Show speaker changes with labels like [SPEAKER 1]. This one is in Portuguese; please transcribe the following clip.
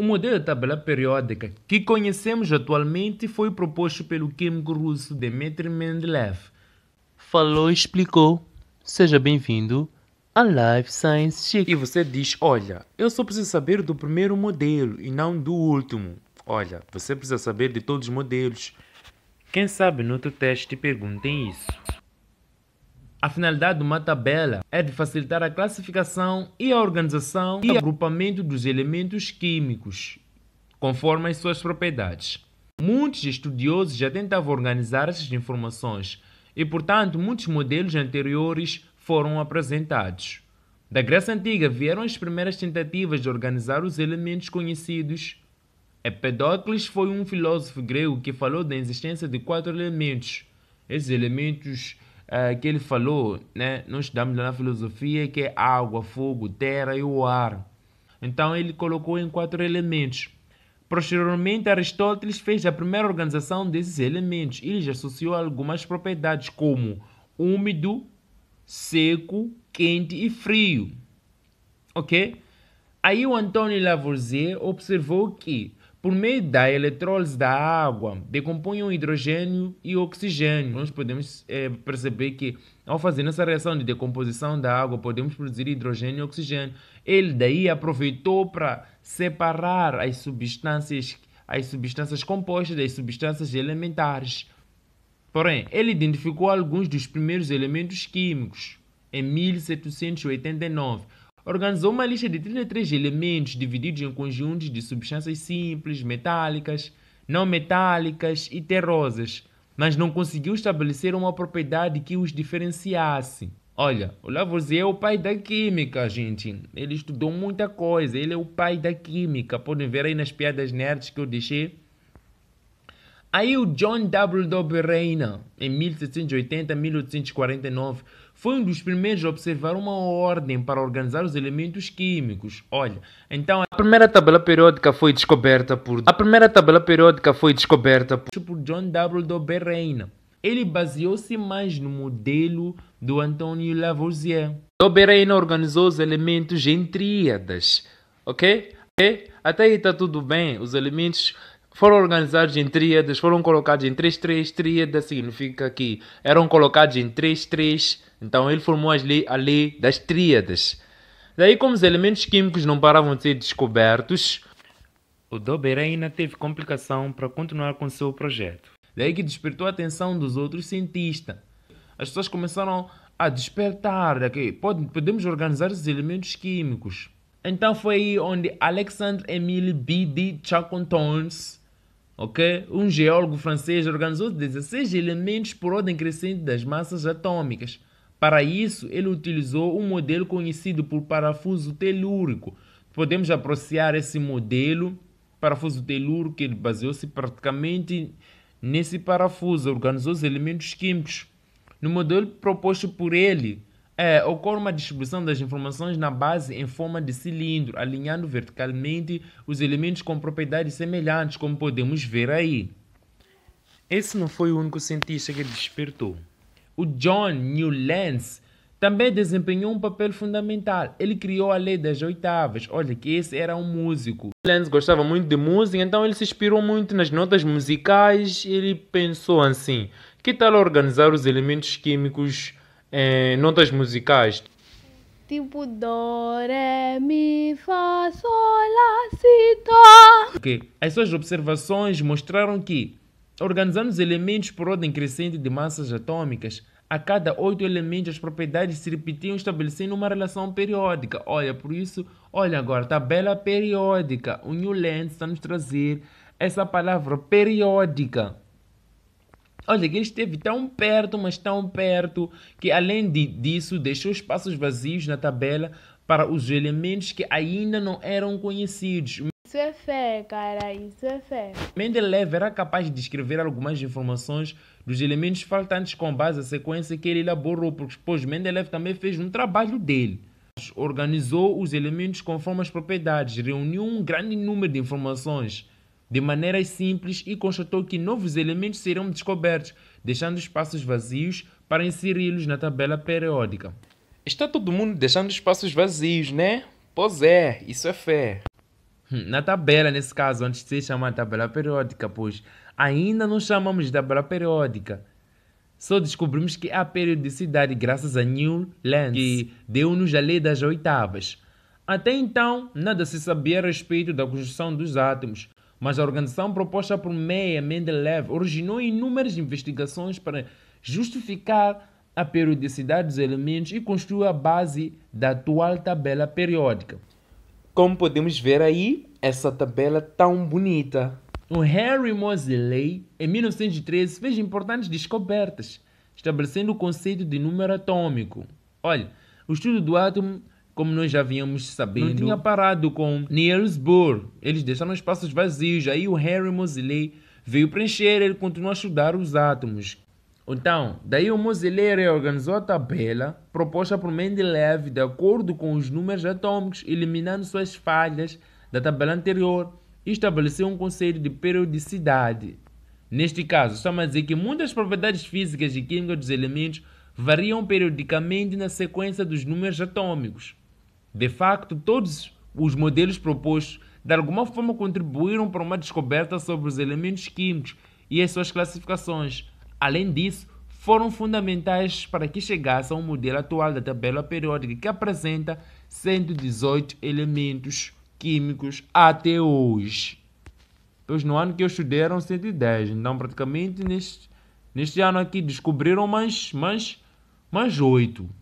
[SPEAKER 1] O modelo da tabela periódica que conhecemos atualmente foi proposto pelo químico russo Dmitry Mendeleev. Falou e explicou. Seja bem-vindo à Life Science Chic. E você diz: Olha, eu só preciso saber do primeiro modelo e não do último. Olha, você precisa saber de todos os modelos. Quem sabe no outro teste perguntem isso. A finalidade de uma tabela é de facilitar a classificação e a organização e agrupamento dos elementos químicos, conforme as suas propriedades. Muitos estudiosos já tentavam organizar essas informações e, portanto, muitos modelos anteriores foram apresentados. Da Grécia Antiga vieram as primeiras tentativas de organizar os elementos conhecidos. Empedocles foi um filósofo grego que falou da existência de quatro elementos. Esses elementos uh, que ele falou, né? Nós estudamos na filosofia que é água, fogo, terra e o ar. Então ele colocou em quatro elementos. Posteriormente, Aristóteles fez a primeira organização desses elementos e já associou algumas propriedades como úmido, seco, quente e frio. Ok? Aí o Antônio Lavoisier observou que por meio da eletrólise da água, decompunham hidrogênio e oxigênio. Nós podemos é, perceber que, ao fazer essa reação de decomposição da água, podemos produzir hidrogênio e oxigênio. Ele daí aproveitou para separar as substâncias, as substâncias compostas das substâncias elementares. Porém, ele identificou alguns dos primeiros elementos químicos em 1789 organizou uma lista de 33 elementos divididos em conjuntos de substâncias simples, metálicas, não metálicas e terrosas, mas não conseguiu estabelecer uma propriedade que os diferenciasse. Olha, o Lavoisier é o pai da química, gente. Ele estudou muita coisa, ele é o pai da química. Podem ver aí nas piadas nerds que eu deixei Aí o John W. W. Reina, em 1780-1849, foi um dos primeiros a observar uma ordem para organizar os elementos químicos. Olha, então a primeira tabela periódica foi descoberta por a primeira tabela periódica foi descoberta por, John W. W. Reina. Ele baseou-se mais no modelo do Antonio Lavoisier. Dobereina organizou os elementos em tríadas, ok? okay? Até aí está tudo bem. Os elementos foram organizados em tríades, foram colocados em 3-3, tríada significa que eram colocados em 3-3, então ele formou a lei das tríades. Daí, como os elementos químicos não paravam de ser descobertos, o Dober ainda teve complicação para continuar com seu projeto. Daí que despertou a atenção dos outros cientistas. As pessoas começaram a despertar daqui. Né, podemos organizar os elementos químicos. Então foi aí onde Alexandre Emile B.D. Chacon ok? Um geólogo francês organizou 16 elementos por ordem crescente das massas atômicas. Para isso, ele utilizou um modelo conhecido por parafuso telúrico. Podemos apreciar esse modelo, parafuso telúrico, ele baseou-se praticamente nesse parafuso, organizou os elementos químicos. No modelo proposto por ele, é, ocorre uma distribuição das informações na base em forma de cilindro, alinhando verticalmente os elementos com propriedades semelhantes, como podemos ver aí. Esse não foi o único cientista que despertou. O John Newlands também desempenhou um papel fundamental. Ele criou a lei das oitavas. Olha que esse era um músico. Newlands gostava muito de música, então ele se inspirou muito nas notas musicais. Ele pensou assim: que tal organizar os elementos químicos em eh, notas musicais? Tipo Dó, ré, mi, fá, sol, lá, si, dó. Ok, as suas observações mostraram que, organizando os elementos por ordem crescente de massas atômicas, a cada oito elementos as propriedades se repetiam estabelecendo uma relação periódica. Olha, por isso, olha agora, tabela periódica. O New Land está nos trazer essa palavra periódica. Olha, que ele esteve tão perto, mas tão perto, que além de, disso deixou espaços vazios na tabela para os elementos que ainda não eram conhecidos. Isso é fé, cara, isso é fé. Mendeleev era capaz de descrever algumas informações dos elementos faltantes com base na sequência que ele elaborou, porque pois Mendeleev também fez um trabalho dele. Organizou os elementos conforme as propriedades, reuniu um grande número de informações de maneiras simples e constatou que novos elementos serão descobertos, deixando espaços vazios para inseri-los na tabela periódica. Está todo mundo deixando espaços vazios, né? Pois é, isso é fé. Hum, na tabela, nesse caso, antes de se chamar tabela periódica, pois ainda não chamamos de tabela periódica. Só descobrimos que há periodicidade graças a New Lens, que deu-nos a lei das oitavas. Até então, nada se sabia a respeito da construção dos átomos, mas a organização proposta por Meyer Mendeleev originou inúmeras investigações para justificar a periodicidade dos elementos e construiu a base da atual tabela periódica. Como podemos ver aí, essa tabela tão bonita. O Henry Moseley, em 1913, fez importantes descobertas, estabelecendo o conceito de número atômico. Olha, o estudo do átomo como nós já vínhamos sabendo, não uhum. tinha parado com Niels Bohr Eles deixaram espaços vazios, aí o Harry Moseley veio preencher, ele continuou a estudar os átomos. Então, daí o Moseley reorganizou a tabela proposta por Mendeleev de acordo com os números atômicos, eliminando suas falhas da tabela anterior e estabeleceu um conceito de periodicidade. Neste caso, estamos a dizer que muitas propriedades físicas e químicas dos elementos variam periodicamente na sequência dos números atômicos. De facto, todos os modelos propostos de alguma forma contribuíram para uma descoberta sobre os elementos químicos e as suas classificações. Além disso, foram fundamentais para que chegasse ao modelo atual da tabela periódica que apresenta 118 elementos químicos até hoje. Pois no ano que eu estudei eram 110, então praticamente neste, neste ano aqui descobriram mais, mais, mais 8.